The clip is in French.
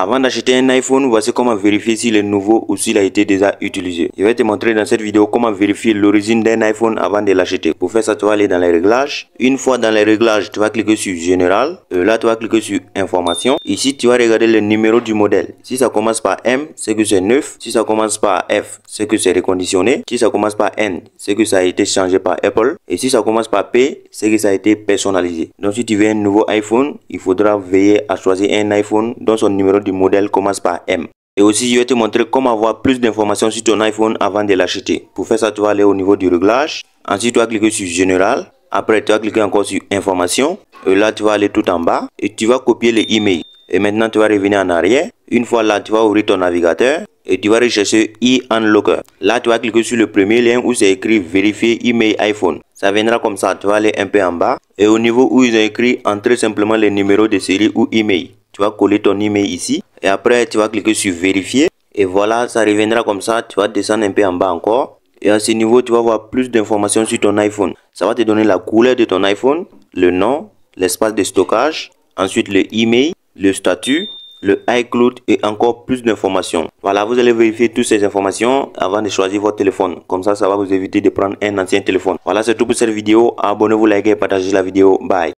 Avant d'acheter un iPhone, voici comment vérifier s'il est nouveau ou s'il a été déjà utilisé. Je vais te montrer dans cette vidéo comment vérifier l'origine d'un iPhone avant de l'acheter. Pour faire ça, tu vas aller dans les réglages. Une fois dans les réglages, tu vas cliquer sur Général. Euh, là, tu vas cliquer sur Information. Ici, tu vas regarder le numéro du modèle. Si ça commence par M, c'est que c'est neuf. Si ça commence par F, c'est que c'est reconditionné. Si ça commence par N, c'est que ça a été changé par Apple. Et si ça commence par P, c'est que ça a été personnalisé. Donc, si tu veux un nouveau iPhone, il faudra veiller à choisir un iPhone dont son numéro modèle commence par M. Et aussi, je vais te montrer comment avoir plus d'informations sur ton iPhone avant de l'acheter. Pour faire ça, tu vas aller au niveau du réglage. Ensuite, tu vas cliquer sur Général. Après, tu vas cliquer encore sur Informations. Et là, tu vas aller tout en bas et tu vas copier les emails. Et maintenant, tu vas revenir en arrière. Une fois là, tu vas ouvrir ton navigateur et tu vas rechercher e-unlocker. Là, tu vas cliquer sur le premier lien où c'est écrit vérifier email iPhone. Ça viendra comme ça, tu vas aller un peu en bas et au niveau où ils ont écrit entrer simplement les numéros de série ou email. Tu vas coller ton email ici et après tu vas cliquer sur vérifier et voilà, ça reviendra comme ça, tu vas descendre un peu en bas encore. Et à ce niveau, tu vas voir plus d'informations sur ton iPhone. Ça va te donner la couleur de ton iPhone, le nom, l'espace de stockage, ensuite le email, le statut le iCloud et encore plus d'informations. Voilà, vous allez vérifier toutes ces informations avant de choisir votre téléphone. Comme ça, ça va vous éviter de prendre un ancien téléphone. Voilà, c'est tout pour cette vidéo. Abonnez-vous, likez, et partagez la vidéo. Bye.